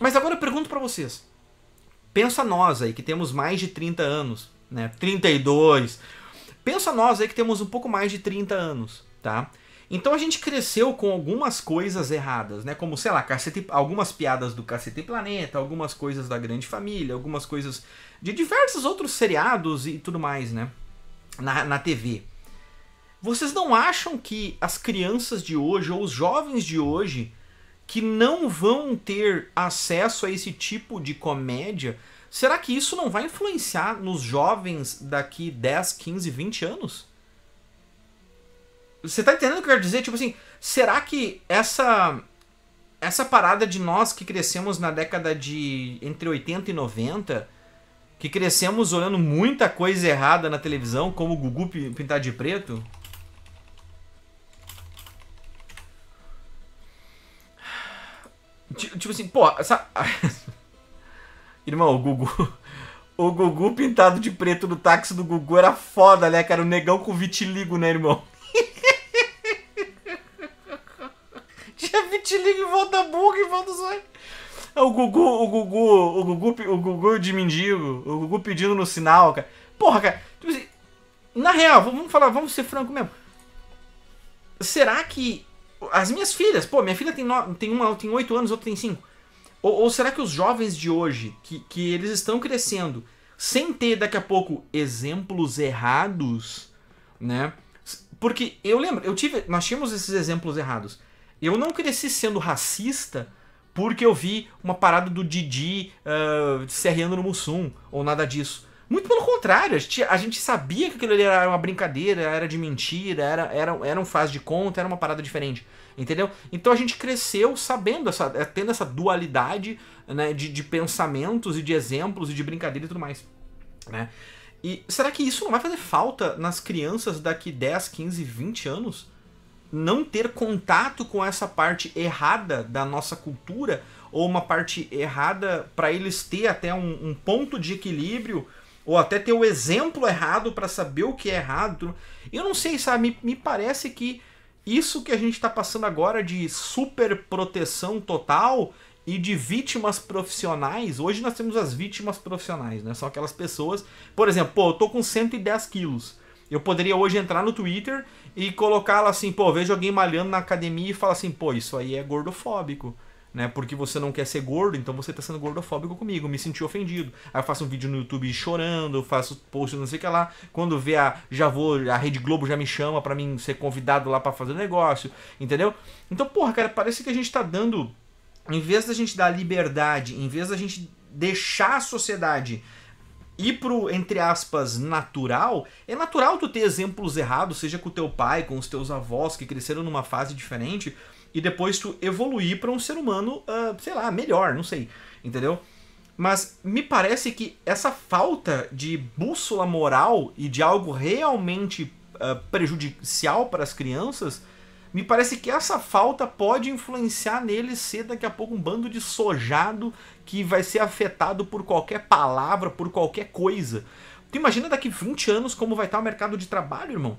Mas agora eu pergunto para vocês. Pensa nós aí que temos mais de 30 anos, né? 32. Pensa nós aí que temos um pouco mais de 30 anos, tá? Então a gente cresceu com algumas coisas erradas, né? Como, sei lá, cacete, algumas piadas do Cacete Planeta, algumas coisas da Grande Família, algumas coisas de diversos outros seriados e tudo mais, né? Na, na TV. Vocês não acham que as crianças de hoje ou os jovens de hoje que não vão ter acesso a esse tipo de comédia, será que isso não vai influenciar nos jovens daqui 10, 15, 20 anos? Você tá entendendo o que eu quero dizer? Tipo assim, será que essa essa parada de nós que crescemos na década de entre 80 e 90, que crescemos olhando muita coisa errada na televisão, como o Gugu pintar de preto, Tipo assim, pô, essa. Irmão, o Gugu. O Gugu pintado de preto no táxi do Gugu era foda, né, cara? O negão com vitiligo, né, irmão? Tinha vitiligo em volta da boca, em volta do olhos. É, o Gugu, o Gugu, o Gugu, o Gugu de mendigo, o Gugu pedindo no sinal, cara. Porra, cara, tipo assim, na real, vamos falar, vamos ser franco mesmo. Será que as minhas filhas, pô, minha filha tem, no, tem uma tem 8 anos, outra tem 5. Ou, ou, será que os jovens de hoje, que, que eles estão crescendo sem ter daqui a pouco exemplos errados, né? Porque eu lembro, eu tive, nós tínhamos esses exemplos errados. Eu não cresci sendo racista porque eu vi uma parada do Didi uh, serreando no Mussum, ou nada disso. Muito pelo contrário, a gente, a gente sabia que aquilo ali era uma brincadeira, era de mentira, era, era, era um faz de conta, era uma parada diferente. Entendeu? Então a gente cresceu sabendo, essa, é, tendo essa dualidade né, de, de pensamentos e de exemplos e de brincadeira e tudo mais. Né? E será que isso não vai fazer falta nas crianças daqui 10, 15, 20 anos? Não ter contato com essa parte errada da nossa cultura ou uma parte errada para eles ter até um, um ponto de equilíbrio ou até ter o exemplo errado para saber o que é errado. Eu não sei, sabe? Me, me parece que isso que a gente está passando agora de super proteção total e de vítimas profissionais. Hoje nós temos as vítimas profissionais, né? São aquelas pessoas. Por exemplo, pô, eu tô com 110 quilos. Eu poderia hoje entrar no Twitter e colocar assim, pô, vejo alguém malhando na academia e falar assim, pô, isso aí é gordofóbico né? Porque você não quer ser gordo, então você tá sendo gordofóbico comigo, me senti ofendido. Aí eu faço um vídeo no YouTube chorando, faço post não sei o que lá. Quando vê a já vou, a Rede Globo já me chama para mim ser convidado lá para fazer negócio, entendeu? Então, porra, cara, parece que a gente tá dando em vez da gente dar liberdade, em vez da gente deixar a sociedade ir pro, entre aspas, natural, é natural tu ter exemplos errados, seja com o teu pai, com os teus avós que cresceram numa fase diferente, e depois tu evoluir para um ser humano, uh, sei lá, melhor, não sei, entendeu? Mas me parece que essa falta de bússola moral e de algo realmente uh, prejudicial para as crianças, me parece que essa falta pode influenciar neles ser daqui a pouco um bando de sojado que vai ser afetado por qualquer palavra, por qualquer coisa. Tu imagina daqui 20 anos como vai estar o mercado de trabalho, irmão?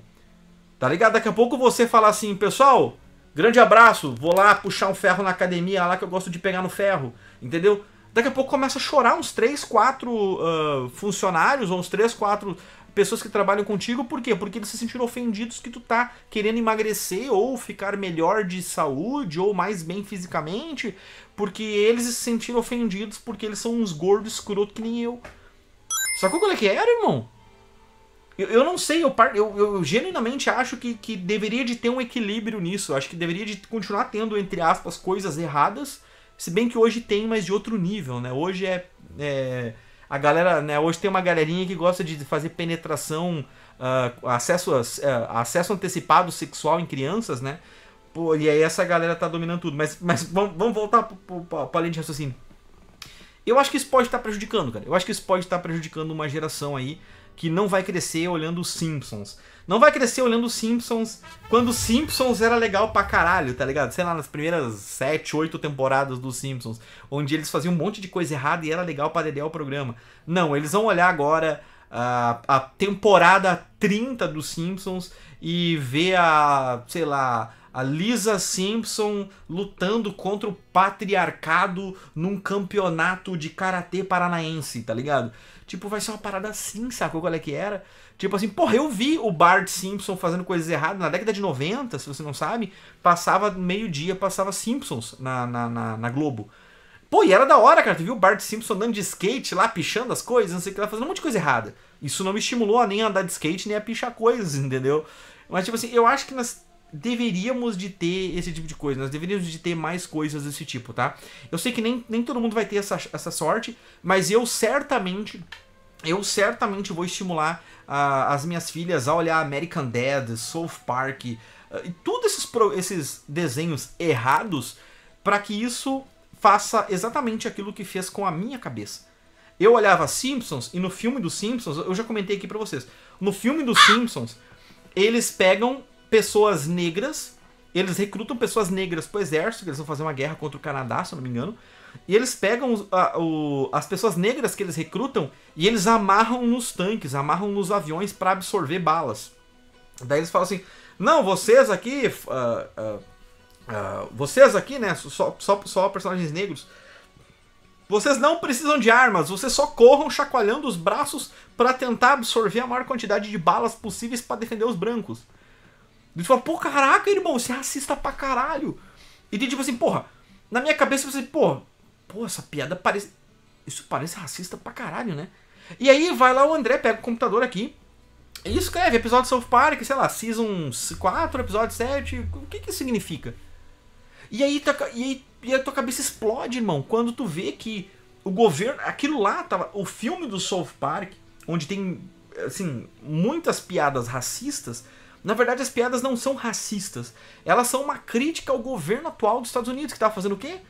Tá ligado? Daqui a pouco você falar assim, pessoal, Grande abraço, vou lá puxar um ferro na academia lá que eu gosto de pegar no ferro, entendeu? Daqui a pouco começa a chorar uns 3, 4 uh, funcionários, ou uns 3, 4 pessoas que trabalham contigo, por quê? Porque eles se sentiram ofendidos que tu tá querendo emagrecer ou ficar melhor de saúde ou mais bem fisicamente, porque eles se sentiram ofendidos porque eles são uns gordos escroto que nem eu. Sacou qual é que era, irmão? Eu, eu não sei, eu, eu, eu genuinamente acho que, que deveria de ter um equilíbrio nisso. Acho que deveria de continuar tendo, entre aspas, coisas erradas. Se bem que hoje tem, mas de outro nível, né? Hoje é, é a galera, né? Hoje tem uma galerinha que gosta de fazer penetração, uh, acesso, uh, acesso antecipado sexual em crianças, né? Pô, e aí essa galera tá dominando tudo. Mas, mas vamos, vamos voltar para lente de raciocínio. Eu acho que isso pode estar tá prejudicando, cara. Eu acho que isso pode estar tá prejudicando uma geração aí que não vai crescer olhando os Simpsons. Não vai crescer olhando os Simpsons quando os Simpsons era legal pra caralho, tá ligado? Sei lá, nas primeiras 7, 8 temporadas dos Simpsons, onde eles faziam um monte de coisa errada e era legal para dedear o programa. Não, eles vão olhar agora a, a temporada 30 dos Simpsons e ver a, sei lá, a Lisa Simpson lutando contra o patriarcado num campeonato de karatê paranaense, tá ligado? Tipo, vai ser uma parada assim, sacou qual é que era? Tipo assim, porra, eu vi o Bart Simpson fazendo coisas erradas na década de 90, se você não sabe, passava meio-dia, passava Simpsons na, na, na, na, Globo. Pô, e era da hora, cara. Tu viu o Bart Simpson andando de skate lá, pichando as coisas, não sei o que lá, fazendo um monte de coisa errada. Isso não me estimulou a nem andar de skate, nem a pichar coisas, entendeu? Mas, tipo assim, eu acho que nas deveríamos de ter esse tipo de coisa, nós deveríamos de ter mais coisas desse tipo, tá? Eu sei que nem, nem todo mundo vai ter essa, essa sorte, mas eu certamente eu certamente vou estimular uh, as minhas filhas a olhar American Dad, South Park uh, e todos esses, esses desenhos errados para que isso faça exatamente aquilo que fez com a minha cabeça. Eu olhava Simpsons e no filme dos Simpsons, eu já comentei aqui para vocês, no filme dos Simpsons, eles pegam pessoas negras. Eles recrutam pessoas negras pro exército, que eles vão fazer uma guerra contra o Canadá, se eu não me engano. E eles pegam os, a, o, as pessoas negras que eles recrutam e eles amarram nos tanques, amarram nos aviões para absorver balas. Daí eles falam assim: não, vocês aqui. Uh, uh, uh, vocês aqui, né? Só, só, só personagens negros. Vocês não precisam de armas, vocês só corram chacoalhando os braços para tentar absorver a maior quantidade de balas possíveis para defender os brancos tu fala, pô, caraca, irmão, você é racista pra caralho. E tem tipo assim, porra, na minha cabeça você, assim, pô, pô, essa piada parece. Isso parece racista pra caralho, né? E aí vai lá o André, pega o computador aqui e escreve episódio de South Park, sei lá, Season 4, episódio 7, o que que significa? E aí, e aí e a tua cabeça explode, irmão, quando tu vê que o governo. Aquilo lá tava. O filme do South Park, onde tem, assim, muitas piadas racistas, na verdade, as piadas não são racistas. Elas são uma crítica ao governo atual dos Estados Unidos, que estava fazendo o quê?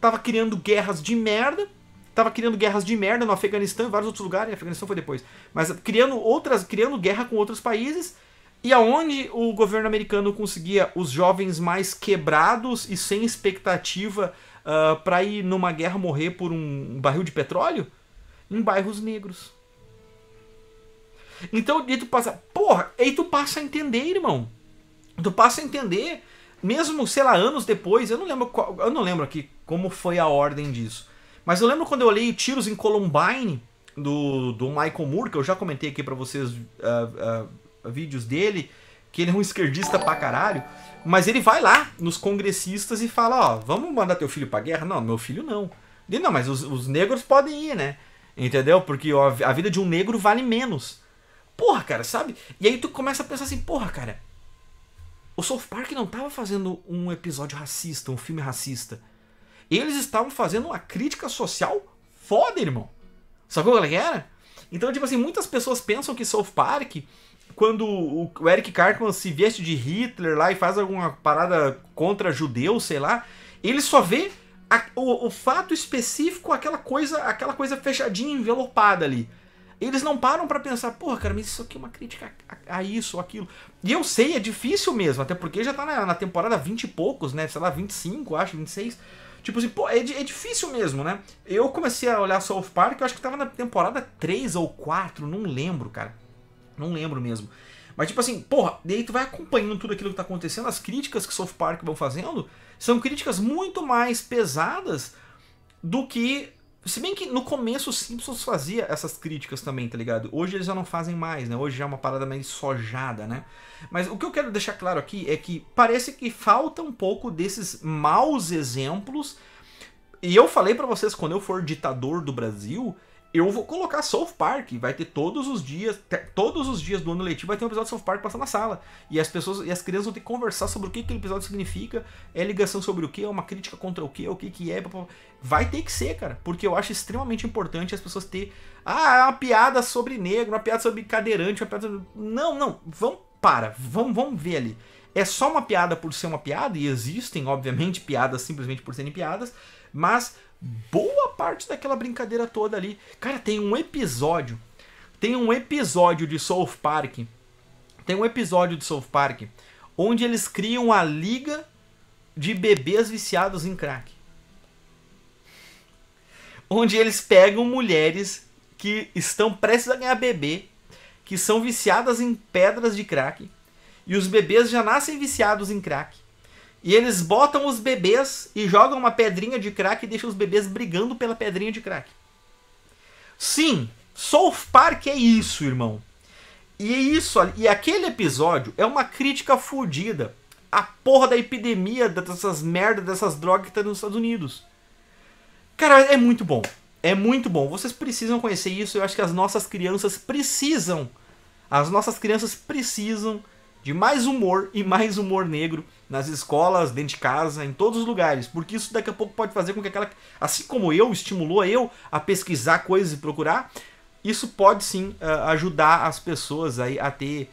Tava criando guerras de merda. Tava criando guerras de merda no Afeganistão e vários outros lugares. Afeganistão foi depois. Mas criando outras, criando guerra com outros países. E aonde o governo americano conseguia os jovens mais quebrados e sem expectativa uh, ah, para ir numa guerra morrer por um barril de petróleo? Em bairros negros. Então, e tu passa. Porra, aí tu passa a entender, irmão. Tu passa a entender, mesmo, sei lá, anos depois, eu não lembro qual, eu não lembro aqui como foi a ordem disso. Mas eu lembro quando eu olhei Tiros em Columbine, do, do Michael Moore, que eu já comentei aqui para vocês uh, uh, vídeos dele, que ele é um esquerdista pra caralho. Mas ele vai lá nos congressistas e fala, ó, vamos mandar teu filho pra guerra? Não, meu filho não. Ele, não, mas os, os negros podem ir, né? Entendeu? Porque ó, a vida de um negro vale menos. Porra, cara, sabe? E aí tu começa a pensar assim, porra, cara. O South Park não estava fazendo um episódio racista, um filme racista. Eles estavam fazendo uma crítica social foda, irmão. Sacou qual é era? Então, tipo assim, muitas pessoas pensam que South Park, quando o Eric Cartman se veste de Hitler lá e faz alguma parada contra judeus, sei lá, ele só vê a, o, o, fato específico, aquela coisa, aquela coisa fechadinha, envelopada ali. Eles não param para pensar, porra, cara, mas isso aqui é uma crítica a, a isso ou aquilo. E eu sei, é difícil mesmo, até porque já tá na, na, temporada 20 e poucos, né? Sei lá, 25, acho, 26. Tipo assim, pô, é, é difícil mesmo, né? Eu comecei a olhar South Park, eu acho que tava na temporada 3 ou 4, não lembro, cara. Não lembro mesmo. Mas, tipo assim, porra, daí tu vai acompanhando tudo aquilo que tá acontecendo, as críticas que South Park vão fazendo são críticas muito mais pesadas do que se bem que no começo os Simpsons fazia essas críticas também, tá ligado? Hoje eles já não fazem mais, né? Hoje já é uma parada meio sojada, né? Mas o que eu quero deixar claro aqui é que parece que falta um pouco desses maus exemplos. E eu falei para vocês, quando eu for ditador do Brasil, eu vou colocar South Park, vai ter todos os dias, todos os dias do ano letivo vai ter um episódio de South Park passando na sala. E as pessoas e as crianças vão ter que conversar sobre o que aquele episódio significa, é ligação sobre o que, é uma crítica contra o que, o que que é, vai ter que ser, cara, porque eu acho extremamente importante as pessoas ter ah, é uma piada sobre negro, uma piada sobre cadeirante, uma piada sobre... não, não, vamos para, vamos, vamos ver ali. É só uma piada por ser uma piada e existem, obviamente, piadas simplesmente por serem piadas, mas boa parte daquela brincadeira toda ali. Cara, tem um episódio. Tem um episódio de South Park. Tem um episódio de South Park onde eles criam a liga de bebês viciados em crack. Onde eles pegam mulheres que estão prestes a ganhar bebê, que são viciadas em pedras de crack, e os bebês já nascem viciados em crack. E eles botam os bebês e jogam uma pedrinha de crack e deixam os bebês brigando pela pedrinha de crack. Sim, South Park é isso, irmão. E é isso, e aquele episódio é uma crítica fodida à porra da epidemia dessas merdas, dessas drogas que tá nos Estados Unidos. Cara, é muito bom. É muito bom. Vocês precisam conhecer isso. Eu acho que as nossas crianças precisam. As nossas crianças precisam de mais humor e mais humor negro nas escolas, dentro de casa, em todos os lugares, porque isso daqui a pouco pode fazer com que aquela, assim como eu estimulou eu a pesquisar coisas e procurar, isso pode sim eh, ajudar as pessoas aí a ter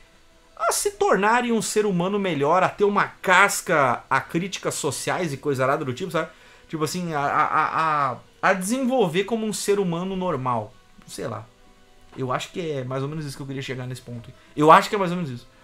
a se tornarem um ser humano melhor, a ter uma casca a críticas sociais e coisa arada do tipo, sabe? Tipo assim, a, a, a, a desenvolver como um ser humano normal. Sei lá. Eu acho que é mais ou menos isso que eu queria chegar nesse ponto. Eu acho que é mais ou menos isso.